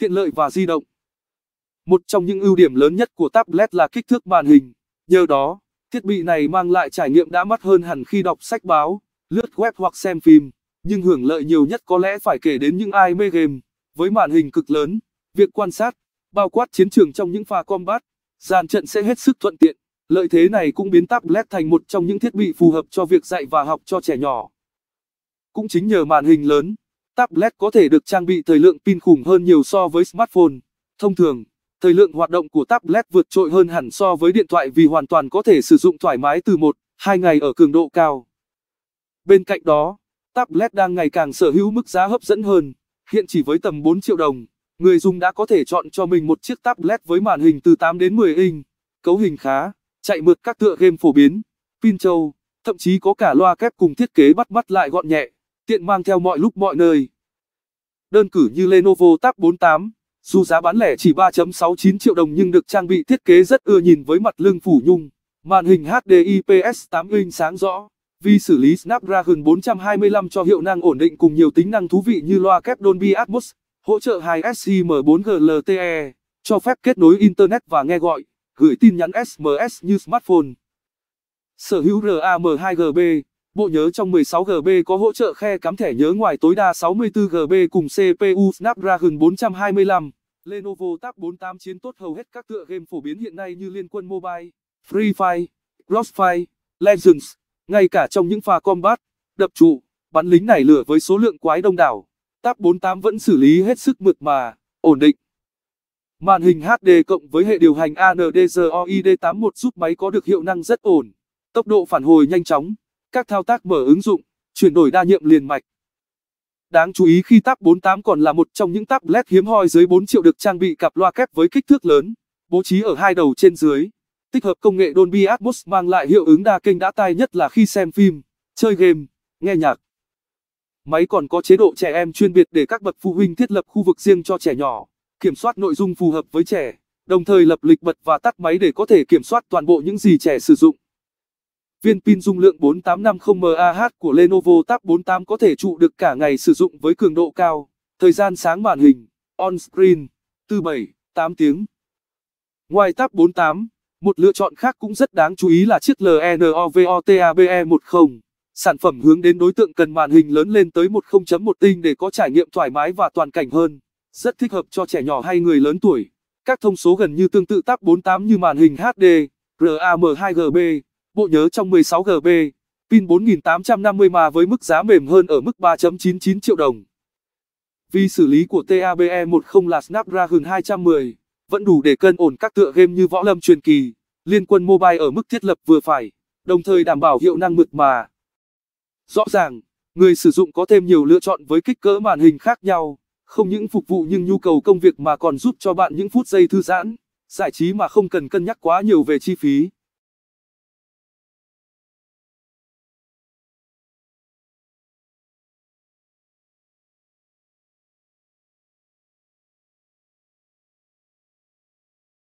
tiện lợi và di động. Một trong những ưu điểm lớn nhất của tablet là kích thước màn hình, nhờ đó, thiết bị này mang lại trải nghiệm đã mắt hơn hẳn khi đọc sách báo, lướt web hoặc xem phim, nhưng hưởng lợi nhiều nhất có lẽ phải kể đến những ai mê game, với màn hình cực lớn, việc quan sát, bao quát chiến trường trong những pha combat, dàn trận sẽ hết sức thuận tiện. Lợi thế này cũng biến tablet thành một trong những thiết bị phù hợp cho việc dạy và học cho trẻ nhỏ. Cũng chính nhờ màn hình lớn, tablet có thể được trang bị thời lượng pin khủng hơn nhiều so với smartphone. Thông thường, thời lượng hoạt động của tablet vượt trội hơn hẳn so với điện thoại vì hoàn toàn có thể sử dụng thoải mái từ 1, 2 ngày ở cường độ cao. Bên cạnh đó, tablet đang ngày càng sở hữu mức giá hấp dẫn hơn. Hiện chỉ với tầm 4 triệu đồng, người dùng đã có thể chọn cho mình một chiếc tablet với màn hình từ 8 đến 10 inch, cấu hình khá, chạy mượt các tựa game phổ biến, pin trâu, thậm chí có cả loa kép cùng thiết kế bắt mắt lại gọn nhẹ tiện mang theo mọi lúc mọi nơi. Đơn cử như Lenovo Tab 48, dù giá bán lẻ chỉ 3.69 triệu đồng nhưng được trang bị thiết kế rất ưa nhìn với mặt lưng phủ nhung, màn hình HD IPS 8 inch sáng rõ, vi xử lý Snapdragon 425 cho hiệu năng ổn định cùng nhiều tính năng thú vị như loa kép Dolby Atmos, hỗ trợ 2SIM4G LTE, cho phép kết nối Internet và nghe gọi, gửi tin nhắn SMS như smartphone. Sở hữu RAM2GB Bộ nhớ trong 16GB có hỗ trợ khe cắm thẻ nhớ ngoài tối đa 64GB cùng CPU Snapdragon 425. Lenovo Tab 48 chiến tốt hầu hết các tựa game phổ biến hiện nay như Liên quân Mobile, Free Fire, Crossfire, Legends. Ngay cả trong những pha combat, đập trụ, bắn lính nảy lửa với số lượng quái đông đảo, Tab 48 vẫn xử lý hết sức mượt mà, ổn định. Màn hình HD cộng với hệ điều hành ANDROID 81 giúp máy có được hiệu năng rất ổn, tốc độ phản hồi nhanh chóng, các thao tác mở ứng dụng, chuyển đổi đa nhiệm liền mạch. Đáng chú ý khi Tab 48 còn là một trong những tablet hiếm hoi dưới 4 triệu được trang bị cặp loa kép với kích thước lớn, bố trí ở hai đầu trên dưới. Tích hợp công nghệ Dolby Atmos mang lại hiệu ứng đa kênh đã tai nhất là khi xem phim, chơi game, nghe nhạc. Máy còn có chế độ trẻ em chuyên biệt để các bậc phụ huynh thiết lập khu vực riêng cho trẻ nhỏ, kiểm soát nội dung phù hợp với trẻ, đồng thời lập lịch bật và tắt máy để có thể kiểm soát toàn bộ những gì trẻ sử dụng. Viên pin dung lượng 4850mAh của Lenovo Tab 48 có thể trụ được cả ngày sử dụng với cường độ cao, thời gian sáng màn hình, on screen, từ 7, 8 tiếng. Ngoài Tab 48, một lựa chọn khác cũng rất đáng chú ý là chiếc Lenovo Tab 10 e sản phẩm hướng đến đối tượng cần màn hình lớn lên tới 1.1 inch để có trải nghiệm thoải mái và toàn cảnh hơn, rất thích hợp cho trẻ nhỏ hay người lớn tuổi. Các thông số gần như tương tự Tab 48 như màn hình HD, RAM 2GB, Bộ nhớ trong 16GB, pin 4850 mà với mức giá mềm hơn ở mức 3.99 triệu đồng. Vì xử lý của TABE10 là Snapdragon 210, vẫn đủ để cân ổn các tựa game như Võ Lâm Truyền Kỳ, Liên Quân Mobile ở mức thiết lập vừa phải, đồng thời đảm bảo hiệu năng mượt mà. Rõ ràng, người sử dụng có thêm nhiều lựa chọn với kích cỡ màn hình khác nhau, không những phục vụ những nhu cầu công việc mà còn giúp cho bạn những phút giây thư giãn, giải trí mà không cần cân nhắc quá nhiều về chi phí.